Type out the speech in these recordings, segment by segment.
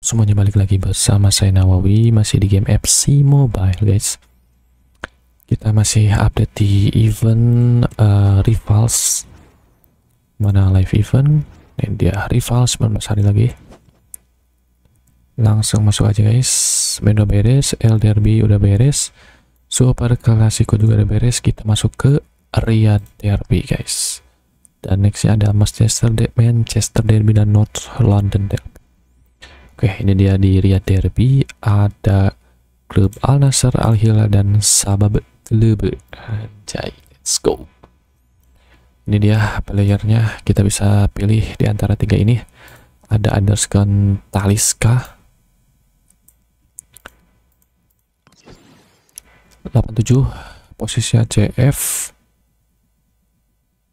Semuanya balik lagi bersama saya Nawawi masih di game FC Mobile guys. Kita masih update di event uh, Rivals. Mana live event? Ini dia Rivals 19 hari lagi. Langsung masuk aja guys. Menu beres, LDRB udah beres. Super Clasico juga udah beres. Kita masuk ke Riyadh Derby guys dan nextnya ada Manchester Derby, Manchester Derby dan North London Derby oke ini dia di Riyadh Derby ada klub Al Nasser Al Hilal dan Sabab Club Jai, let's go ini dia playernya kita bisa pilih di antara tiga ini ada underscore Taliska 87 posisinya CF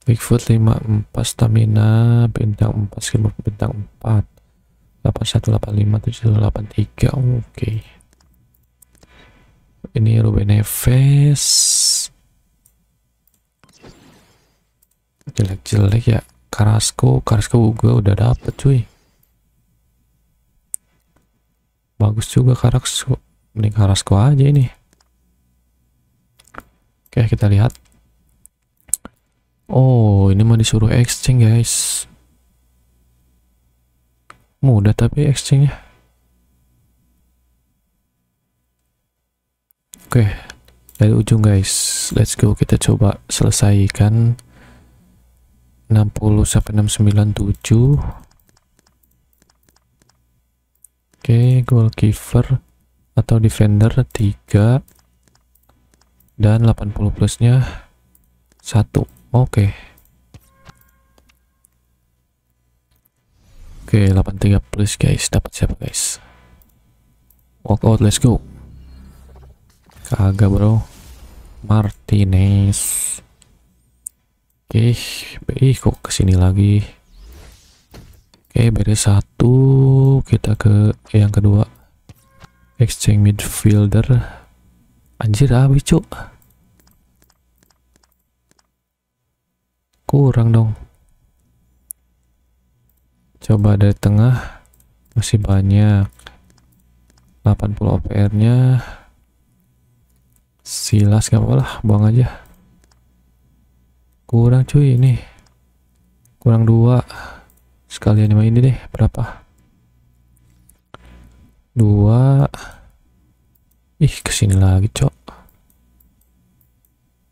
Bigfoot 54 stamina bintang 4 skill bintang 4 8185 783 oke okay. ini Ruben Neves jelek-jelek ya Carrasco Carrasco gue udah dapet cuy bagus juga Carrasco mending Carrasco aja ini oke okay, kita lihat Oh, ini mah disuruh exchange, guys. Mudah tapi exchange-nya. Oke, dari ujung guys. Let's go kita coba selesaikan 60 sampai 697. Oke, goalkeeper atau defender 3 dan 80 plusnya 1 Oke. Oke, okay, 83 plus guys, dapat siapa guys? Walk out, let's go. Kagak, Bro. Martinez. Oke, okay, kok kesini lagi. Oke, okay, beres satu, kita ke yang kedua. Exchange midfielder. Anjir, habis, Cuk. kurang dong coba dari tengah masih banyak 80 OPR nya silas gak apa lah buang aja kurang cuy ini kurang dua sekalian sama ini deh berapa dua ih kesini lagi cok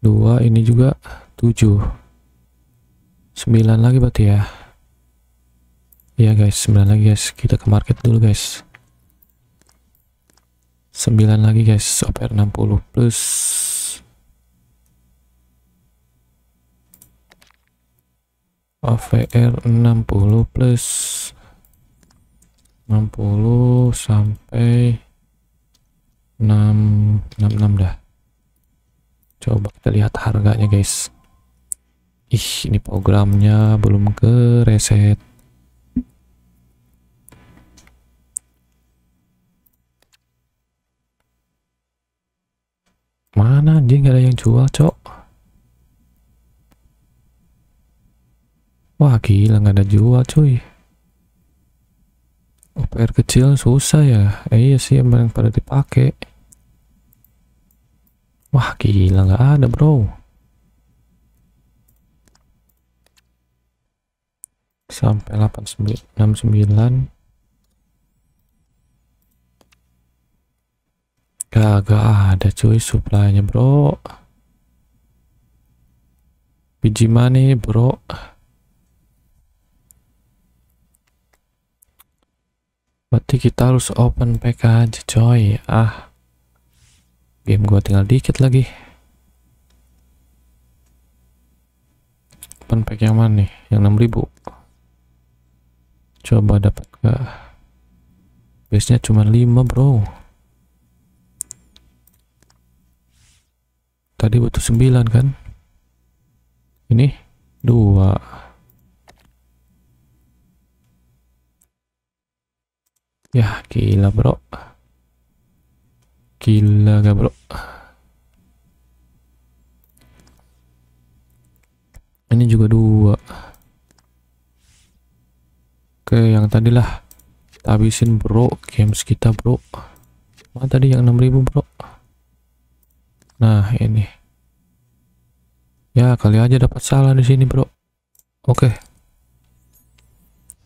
dua ini juga tujuh 9 lagi berarti ya Iya guys 9 lagi guys kita ke market dulu guys 9 lagi guys OPR 60 plus OVR 60 plus 60 sampai 6 66 dah coba kita lihat harganya guys Ih, ini programnya belum ke reset. Mana anjing nggak ada yang jual, Cok? Wah, gila nggak ada jual, cuy. OPR oh, kecil susah ya. Eh, iya sih, emang pada dipakai. Wah, gila nggak ada, bro. sampai 869 69 kagak ada cuy supply bro biji money bro berarti kita harus open PK aja coy ah game gua tinggal dikit lagi open pack yang mana nih yang 6000 coba dapat gak base nya cuma 5 bro tadi butuh 9 kan ini 2 ya gila bro gila gak bro ini juga 2 oke yang tadilah kita habisin bro games kita bro mana tadi yang 6000 bro nah ini ya kali aja dapat salah di sini bro oke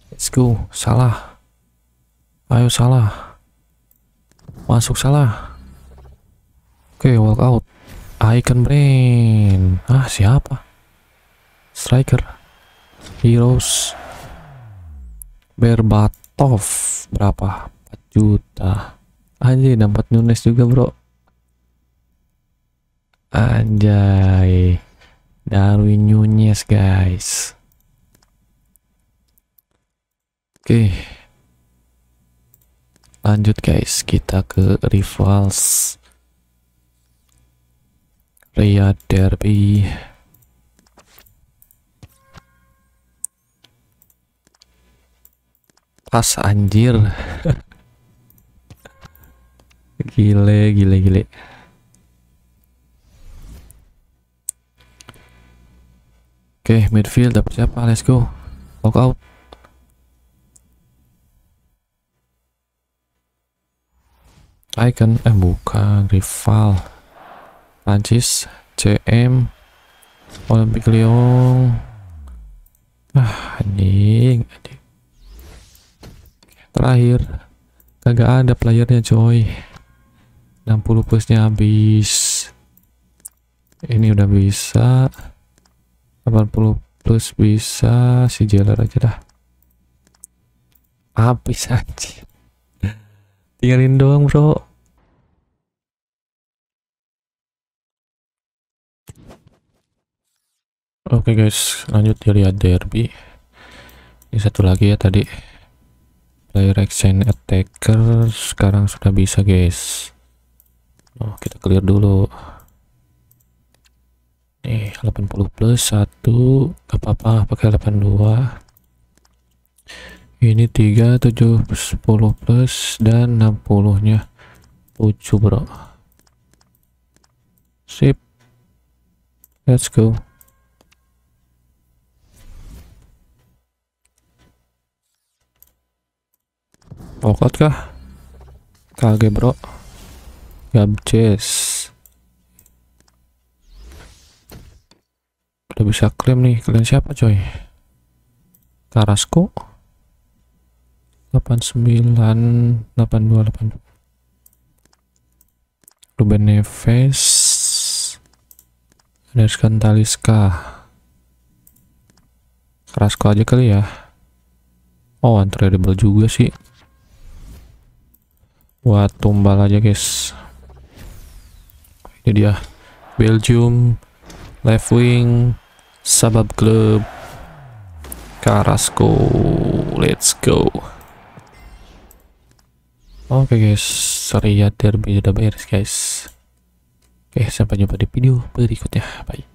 let's go salah ayo salah masuk salah oke walk out icon brain ah siapa striker heroes Berbatov berapa 4 juta anjay dapat Nunes juga bro anjay Darwin Nunes guys oke lanjut guys kita ke rivals Riyadh Derby tas anjir gile gile gile oke midfield dapat siapa let's go lock out Icon eh bukan rival Prancis CM Olympic Lyon ah anjing anjing terakhir kagak ada playernya coy 60 plusnya habis ini udah bisa 80 plus bisa si jeler aja dah habis aja tinggalin doang bro oke okay guys lanjut ya lihat derby ini satu lagi ya tadi direction attacker sekarang sudah bisa guys oh kita clear dulu nih 80 plus 1 apa-apa pakai 82 ini 3 7 10 plus dan 60 nya 7 bro sip let's go Okot kah? Kage bro. Gabjes. Udah bisa klaim nih. Kalian siapa coy? Karasko. 89 82 82. Ruben Neves. Ada Skandaliska Karasko aja kali ya. Oh, untradeable juga sih buat tumbal aja guys ini dia Belgium left wing Sabab Club Carrasco let's go oke okay guys ya Derby udah beres guys oke okay, sampai jumpa di video berikutnya bye